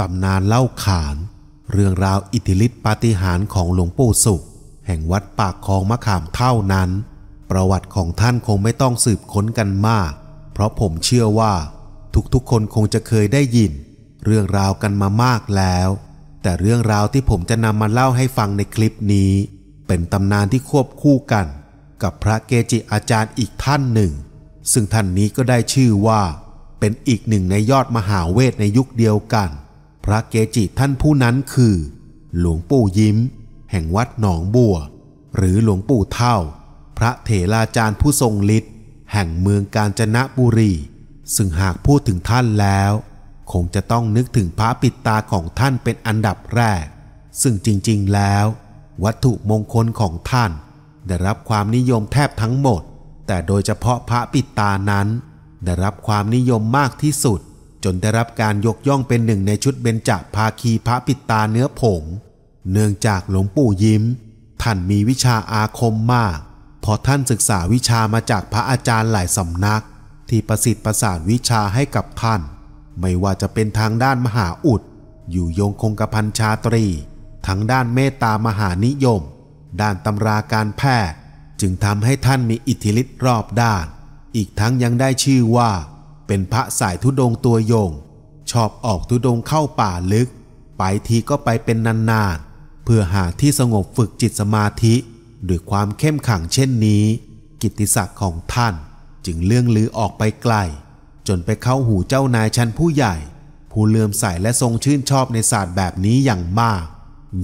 ตำนานเล่าขาน เรื่องราวอิทธิฤทธิปาฏิหาริย์ของหลวงปู่สุข แห่งวัดปากคลองมะขามเท่านั้น ประวัติของท่านคงไม่ต้องสืบค้นกันมาก เพราะผมเชื่อว่า ทุกๆคนคงจะเคยได้ยิน เรื่องราวกันมามากแล้ว แต่เรื่องราวที่ผมจะนำมาเล่าให้ฟังในคลิปนี้ เป็นตำนานที่ควบคู่กัน กับพระเกจิอาจารย์อีกท่านหนึ่ง ซึ่งท่านนี้ก็ได้ชื่อว่า เป็นอีกหนึ่งในยอดมหาเวทในยุคเดียวกันพระเกจิท่านผู้นั้นคือ หลวงปู่ยิ้มแห่งวัดหนองบัว หรือหลวงปู่เท่า พระเถราจารย์ผู้ทรงฤทธิ์แห่งเมืองกาญจนบุรี ซึ่งหากพูดถึงท่านแล้วคงจะต้องนึกถึงพระปิดตาของท่านเป็นอันดับแรก ซึ่งจริงๆแล้ววัตถุมงคลของท่าน ได้รับความนิยมแทบทั้งหมด แต่โดยเฉพาะพระปิดตานั้น ได้รับความนิยมมากที่สุดจนได้รับการยกย่องเป็นหนึ่งในชุดเบญจภาคีพระปิดตาเนื้อผง เนื่องจากหลวงปู่ยิ้ม ท่านมีวิชาอาคมมาก พอท่านศึกษาวิชามาจากพระอาจารย์หลายสำนัก ที่ประสิทธิ์ประสานวิชาให้กับท่าน ไม่ว่าจะเป็นทางด้านมหาอุด อยู่โยงคงกระพันชาตรีทั้งด้านเมตตามหานิยม ด้านตำราการแพทย์ จึงทำให้ท่านมีอิทธิฤทธิ์รอบด้าน อีกทั้งยังได้ชื่อว่าเป็นพระสายธุดงตัวโยง ชอบออกธุดงเข้าป่าลึก ไปทีก็ไปเป็นนานๆเพื่อหาที่สงบฝึกจิตสมาธิด้วยความเข้มขังเช่นนี้ กิตติศักดิ์ของท่าน จึงเลื่องลือออกไปไกล จนไปเข้าหูเจ้านายชั้นผู้ใหญ่ ผู้เลื่อมใสและทรงชื่นชอบในศาสตร์แบบนี้อย่างมาก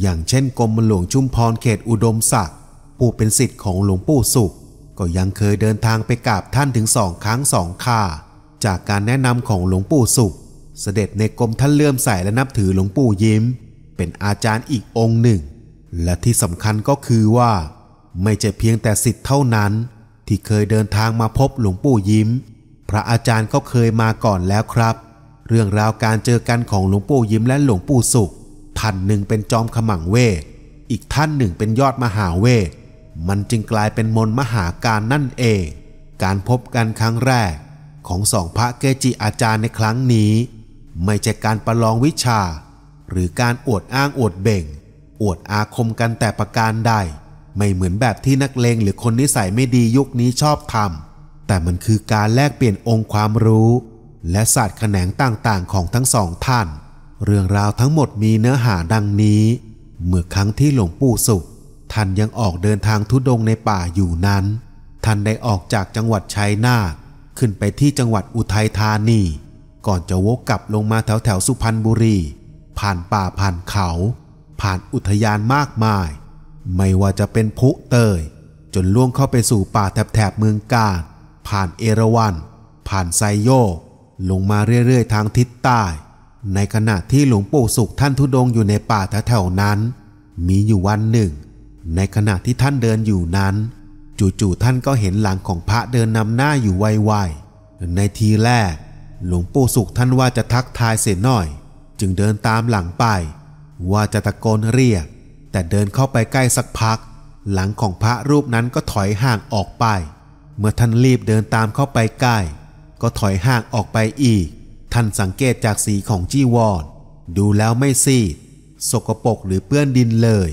อย่างเช่นกรมหลวงชุมพรเขตอุดมศักดิ์ผู้เป็นสิทธิ์ของหลวงปู่สุข ก็ยังเคยเดินทางไปกราบท่านถึงสองครั้งสองคาจากการแนะนำของหลวงปู่สุข เสด็จในกรมท่านเลื่อมใสและนับถือหลวงปู่ยิ้ม เป็นอาจารย์อีกองค์หนึ่ง และที่สำคัญก็คือว่า ไม่ใช่เพียงแต่สิทธิ์เท่านั้น ที่เคยเดินทางมาพบหลวงปู่ยิ้ม พระอาจารย์ก็เคยมาก่อนแล้วครับ เรื่องราวการเจอกันของหลวงปู่ยิ้มและหลวงปู่สุข ท่านหนึ่งเป็นจอมขมังเวทอีกท่านหนึ่งเป็นยอดมหาเวทมันจึงกลายเป็นมนมหาการนั่นเอง การพบกันครั้งแรกของสองพระเกจิอาจารย์ในครั้งนี้ ไม่ใช่การประลองวิชา หรือการอวดอ้างอวดเบ่งอวดอาคมกันแต่ประการใดไม่เหมือนแบบที่นักเลงหรือคนนิสัยไม่ดียุคนี้ชอบทำแต่มันคือการแลกเปลี่ยนองค์ความรู้ และศาสตร์แขนงต่างๆของทั้งสองท่าน เรื่องราวทั้งหมดมีเนื้อหาดังนี้ เมื่อครั้งที่หลวงปู่สุข ท่านยังออกเดินทางทุดงในป่าอยู่นั้น ท่านได้ออกจากจังหวัดชัยนาทขึ้นไปที่จังหวัดอุทัยธานี ก่อนจะวกกลับลงมาแถวแถวสุพรรณบุรี ผ่านป่าผ่านเขา ผ่านอุทยานมากมาย ไม่ว่าจะเป็นพุเตย จนล่วงเข้าไปสู่ป่าแถบแถบเมืองกาดผ่านเอราวัณ ผ่านไซโยกลงมาเรื่อย ๆ ทางทิศใต้ ในขณะที่หลวงปู่สุขท่านทุดงอยู่ในป่าแถวๆนั้น มีอยู่วันหนึ่ง ในขณะที่ท่านเดินอยู่นั้นจู่ๆ ท่านก็เห็นหลังของพระเดินนำหน้าอยู่ไวๆในทีแรก หลวงปู่สุขท่านว่าจะทักทายเสียหน่อย จึงเดินตามหลังไป ว่าจะตะโกนเรียก แต่เดินเข้าไปใกล้สักพัก หลังของพระรูปนั้นก็ถอยห่างออกไป เมื่อท่านรีบเดินตามเข้าไปใกล้ก็ถอยห่างออกไปอีก ท่านสังเกตจากสีของจีวร ดูแล้วไม่ซีดสกปรกหรือเปื้อนดินเลย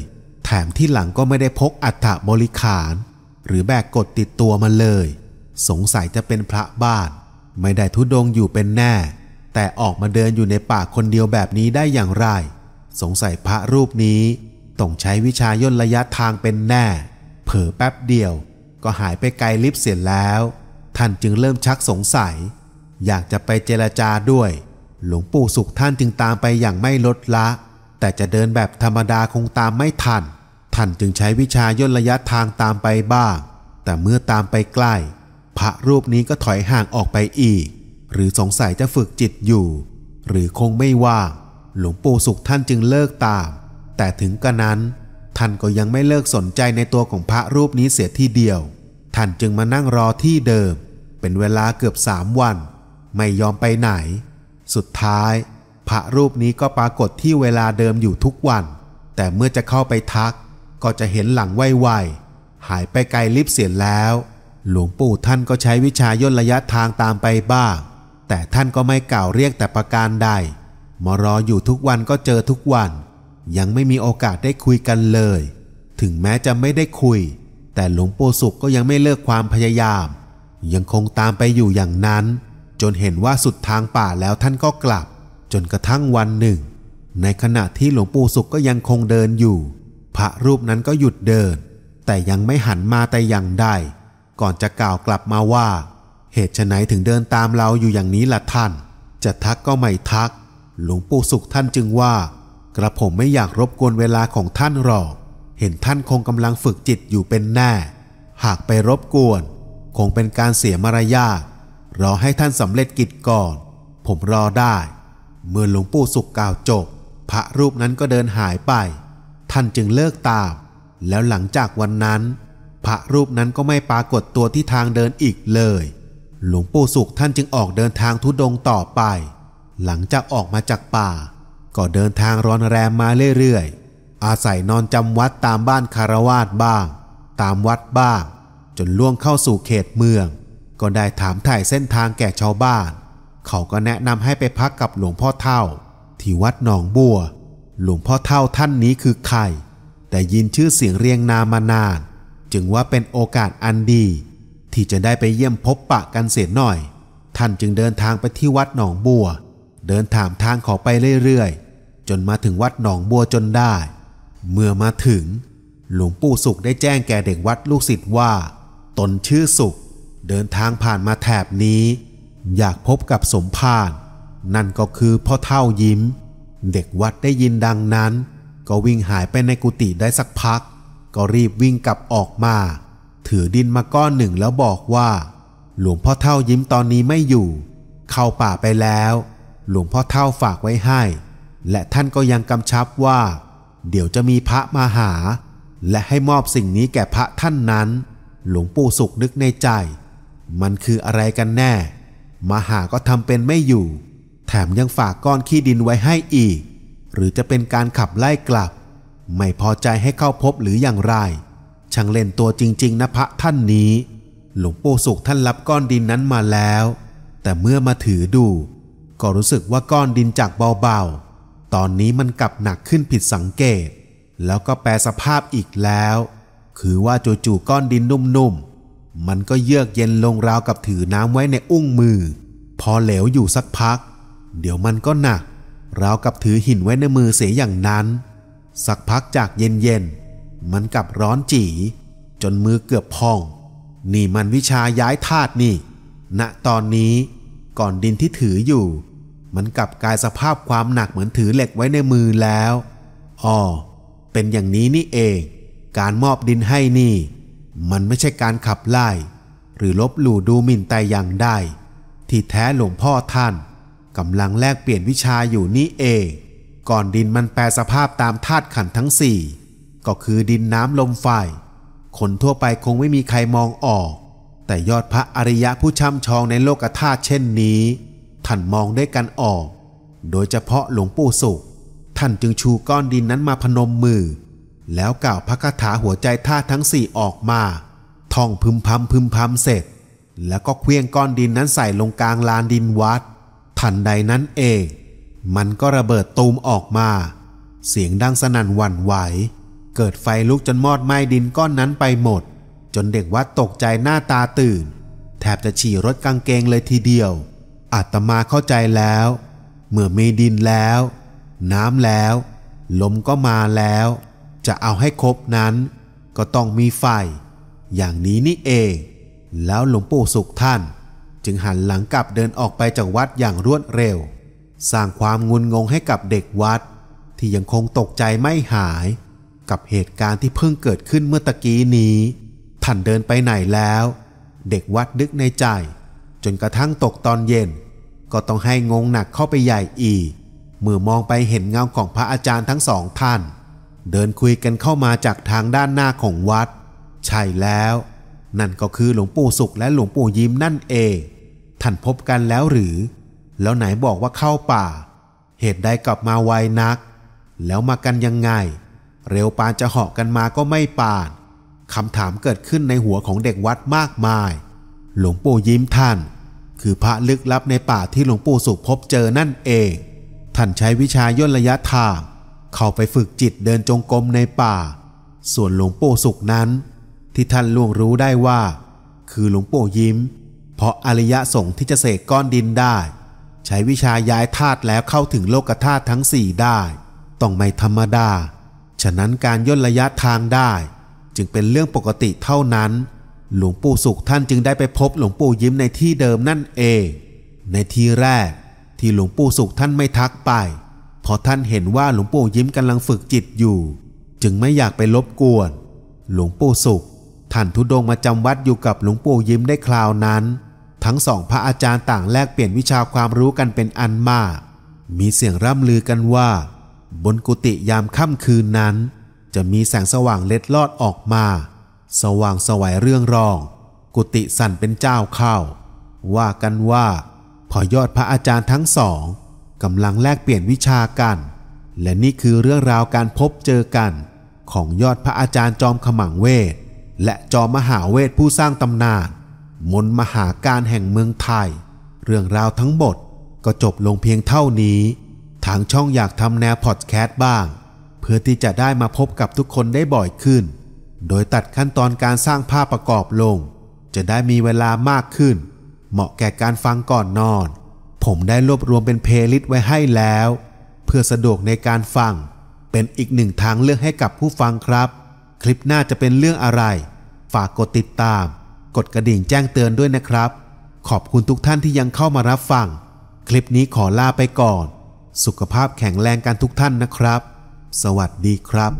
แถมที่หลังก็ไม่ได้พกอัฐบริขารหรือแบกกดติดตัวมาเลย สงสัยจะเป็นพระบ้าน ไม่ได้ทุดงอยู่เป็นแน่ แต่ออกมาเดินอยู่ในป่าคนเดียวแบบนี้ได้อย่างไร สงสัยพระรูปนี้ ต้องใช้วิชาย่นระยะทางเป็นแน่ เผลอแป๊บเดียว ก็หายไปไกลลิบเสียแล้ว ท่านจึงเริ่มชักสงสัย อยากจะไปเจรจาด้วย หลวงปู่สุขท่านจึงตามไปอย่างไม่ลดละ แต่จะเดินแบบธรรมดาคงตามไม่ทันท่านจึงใช้วิชาย่นระยะทางตามไปบ้าง แต่เมื่อตามไปใกล้ พระรูปนี้ก็ถอยห่างออกไปอีก หรือสงสัยจะฝึกจิตอยู่ หรือคงไม่ว่างหลวงปู่สุขท่านจึงเลิกตาม แต่ถึงกระนั้น ท่านก็ยังไม่เลิกสนใจในตัวของพระรูปนี้เสียทีเดียว ท่านจึงมานั่งรอที่เดิมเป็นเวลาเกือบสามวัน ไม่ยอมไปไหน สุดท้าย พระรูปนี้ก็ปรากฏที่เวลาเดิมอยู่ทุกวัน แต่เมื่อจะเข้าไปทักก็จะเห็นหลังไวๆหายไปไกลลิบเสียแล้ว หลวงปู่ท่านก็ใช้วิชาย่นระยะทางตามไปบ้าง แต่ท่านก็ไม่กล่าวเรียกแต่ประการใดมารออยู่ทุกวันก็เจอทุกวัน ยังไม่มีโอกาสได้คุยกันเลย ถึงแม้จะไม่ได้คุย แต่หลวงปู่สุขก็ยังไม่เลิกความพยายาม ยังคงตามไปอยู่อย่างนั้น จนเห็นว่าสุดทางป่าแล้วท่านก็กลับ จนกระทั่งวันหนึ่ง ในขณะที่หลวงปู่สุขก็ยังคงเดินอยู่พระรูปนั้นก็หยุดเดิน แต่ยังไม่หันมาแต่อย่างใดก่อนจะกล่าวกลับมาว่า เหตุไฉนถึงเดินตามเราอยู่อย่างนี้ล่ะท่าน จะทักก็ไม่ทัก หลวงปู่สุขท่านจึงว่า กระผมไม่อยากรบกวนเวลาของท่านหรอกเห็นท่านคงกำลังฝึกจิตอยู่เป็นแน่หากไปรบกวน คงเป็นการเสียมารยาทรอให้ท่านสำเร็จกิจก่อน ผมรอได้ เมื่อหลวงปู่สุขกล่าวจบพระรูปนั้นก็เดินหายไปท่านจึงเลิกตามแล้วหลังจากวันนั้นพระรูปนั้นก็ไม่ปรากฏตัวที่ทางเดินอีกเลย หลวงปู่สุขท่านจึงออกเดินทางทุดงต่อไป หลังจากออกมาจากป่า ก็เดินทางรอนแรมมาเรื่อยๆอาศัยนอนจำวัดตามบ้านคารวาสบ้าง ตามวัดบ้าง จนล่วงเข้าสู่เขตเมือง ก็ได้ถามถ่ายเส้นทางแก่ชาวบ้าน เขาก็แนะนำให้ไปพักกับหลวงพ่อเท่า ที่วัดหนองบัวหลวงพ่อเท่าท่านนี้คือใครแต่ยินชื่อเสียงเรียงนามมานาน จึงว่าเป็นโอกาสอันดี ที่จะได้ไปเยี่ยมพบปะกันเสียหน่อย ท่านจึงเดินทางไปที่วัดหนองบัว เดินถามทางขอไปเรื่อยๆจนมาถึงวัดหนองบัวจนได้ เมื่อมาถึงหลวงปู่สุขได้แจ้งแก่เด็กวัดลูกศิษย์ว่า ตนชื่อสุข เดินทางผ่านมาแถบนี้ อยากพบกับสมภารนั่นก็คือพ่อเท่ายิ้มเด็กวัดได้ยินดังนั้น ก็วิ่งหายไปในกุฏิได้สักพัก ก็รีบวิ่งกลับออกมา ถือดินมาก้อนหนึ่งแล้วบอกว่า หลวงพ่อเท่ายิ้มตอนนี้ไม่อยู่ เข้าป่าไปแล้ว หลวงพ่อเท่าฝากไว้ให้ และท่านก็ยังกำชับว่า เดี๋ยวจะมีพระมาหา และให้มอบสิ่งนี้แก่พระท่านนั้น หลวงปู่สุขนึกในใจ มันคืออะไรกันแน่มาหาก็ทำเป็นไม่อยู่แถมยังฝากก้อนขี้ดินไว้ให้อีก หรือจะเป็นการขับไล่กลับ ไม่พอใจให้เข้าพบหรืออย่างไร ช่างเล่นตัวจริงๆนะพระท่านนี้ หลวงปู่สุขท่านรับก้อนดินนั้นมาแล้ว แต่เมื่อมาถือดู ก็รู้สึกว่าก้อนดินจากเบา ๆ ตอนนี้มันกลับหนักขึ้นผิดสังเกต แล้วก็แปรสภาพอีกแล้ว คือว่าจู่ๆก้อนดินนุ่มๆ มันก็เยือกเย็นลงราวกับถือน้ำไว้ในอุ้งมือ พอเหลวอยู่สักพักเดี๋ยวมันก็หนักราวกับถือหินไว้ในมือเสียอย่างนั้น สักพักจากเย็นเย็น มันกลับร้อนจี๋จนมือเกือบพอง นี่มันวิชาย้ายธาตุนี่ ณ ตอนนี้ก่อนดินที่ถืออยู่ มันกลับกลายสภาพความหนักเหมือนถือเหล็กไว้ในมือแล้ว อ๋อ เป็นอย่างนี้นี่เอง การมอบดินให้นี่ มันไม่ใช่การขับไล่ หรือลบหลู่ดูหมิ่นแต่อย่างใดที่แท้หลวงพ่อท่านกำลังแลกเปลี่ยนวิชาอยู่นี่เอง ก่อนดินมันแปลสภาพตามธาตุขันทั้งสี่ ก็คือดินน้ำลมไฟ คนทั่วไปคงไม่มีใครมองออก แต่ยอดพระอริยะผู้ช่ำชองในโลกธาตุเช่นนี้ ท่านมองได้กันออก โดยเฉพาะหลวงปู่สุข ท่านจึงชูก้อนดินนั้นมาพนมมือ แล้วกล่าวพระคาถาหัวใจธาตุทั้งสี่ออกมา ท่องพึมพำพึมพำเสร็จ แล้วก็เคลี้ยงก้อนดินนั้นใส่ลงกลางลานดินวัดทันใดนั้นเอง มันก็ระเบิดตูมออกมา เสียงดังสนั่นหวั่นไหว เกิดไฟลุกจนมอดไหม้ดินก้อนนั้นไปหมด จนเด็กวัดตกใจหน้าตาตื่นแทบจะฉี่รถกางเกงเลยทีเดียวอาตมาเข้าใจแล้ว เมื่อมีดินแล้ว น้ำแล้วลมก็มาแล้ว จะเอาให้ครบนั้น ก็ต้องมีไฟ อย่างนี้นี่เอง แล้วหลวงปู่สุขท่านจึงหันหลังกลับเดินออกไปจากวัดอย่างรวดเร็ว สร้างความงุนงงให้กับเด็กวัด ที่ยังคงตกใจไม่หาย กับเหตุการณ์ที่เพิ่งเกิดขึ้นเมื่อตะกี้นี้ท่านเดินไปไหนแล้ว เด็กวัดดึกในใจ จนกระทั่งตกตอนเย็น ก็ต้องให้งงหนักเข้าไปใหญ่อีกเมื่อมองไปเห็นเงาของพระอาจารย์ทั้งสองท่าน เดินคุยกันเข้ามาจากทางด้านหน้าของวัด ใช่แล้ว นั่นก็คือหลวงปู่สุขและหลวงปู่ยิ้มนั่นเองท่านพบกันแล้วหรือ แล้วไหนบอกว่าเข้าป่า เหตุใดกลับมาไวนัก แล้วมากันยังไง เร็วปานจะเหาะกันมาก็ไม่ปานคำถามเกิดขึ้นในหัวของเด็กวัดมากมาย หลวงปู่ยิ้มท่านคือพระลึกลับในป่าที่หลวงปู่สุขพบเจอนั่นเอง ท่านใช้วิชาย่นระยะทางเข้าไปฝึกจิตเดินจงกรมในป่า ส่วนหลวงปู่สุขนั้นที่ท่านล่วงรู้ได้ว่า คือหลวงปู่ยิ้มราะอริยะสงฆ์ที่จะเสกก้อนดินได้ ใช้วิชาย้ายธาตุแล้วเข้าถึงโลกธาตุทั้งสี่ได้ ต้องไม่ธรรมดา ฉะนั้นการย่นระยะทางได้ จึงเป็นเรื่องปกติเท่านั้น หลวงปู่สุขท่านจึงได้ไปพบหลวงปู่ยิ้มในที่เดิมนั่นเอง ในทีแรกที่หลวงปู่สุขท่านไม่ทักไปเพราะท่านเห็นว่าหลวงปู่ยิ้มกำลังฝึกจิตอยู่ จึงไม่อยากไปรบกวน หลวงปู่สุข ท่านทุดงมาจำวัดอยู่กับหลวงปู่ยิ้มได้คราวนั้นทั้งสองพระอาจารย์ต่างแลกเปลี่ยนวิชาความรู้กันเป็นอันมาก มีเสียงร่ำลือกันว่า บนกุฏิยามค่ำคืนนั้น จะมีแสงสว่างเล็ดลอดออกมา สว่างสวัยเรื่องรอง กุฏิสั่นเป็นเจ้าเข้าว่ากันว่า พอยอดพระอาจารย์ทั้งสองกำลังแลกเปลี่ยนวิชากัน และนี่คือเรื่องราวการพบเจอกัน ของยอดพระอาจารย์จอมขมังเวทและจอมมหาเวทผู้สร้างตำนานมนมหาการแห่งเมืองไทยเรื่องราวทั้งหมดก็จบลงเพียงเท่านี้ทางช่องอยากทำแนวพอดแคสต์บ้าง เพื่อที่จะได้มาพบกับทุกคนได้บ่อยขึ้น โดยตัดขั้นตอนการสร้างภาพประกอบลง จะได้มีเวลามากขึ้น เหมาะแก่การฟังก่อนนอน ผมได้รวบรวมเป็นเพลย์ลิสต์ไว้ให้แล้ว เพื่อสะดวกในการฟัง เป็นอีกหนึ่งทางเลือกให้กับผู้ฟังครับ คลิปหน้าจะเป็นเรื่องอะไร ฝากกดติดตามกดกระดิ่งแจ้งเตือนด้วยนะครับ ขอบคุณทุกท่านที่ยังเข้ามารับฟัง คลิปนี้ขอลาไปก่อน สุขภาพแข็งแรงกันทุกท่านนะครับ สวัสดีครับ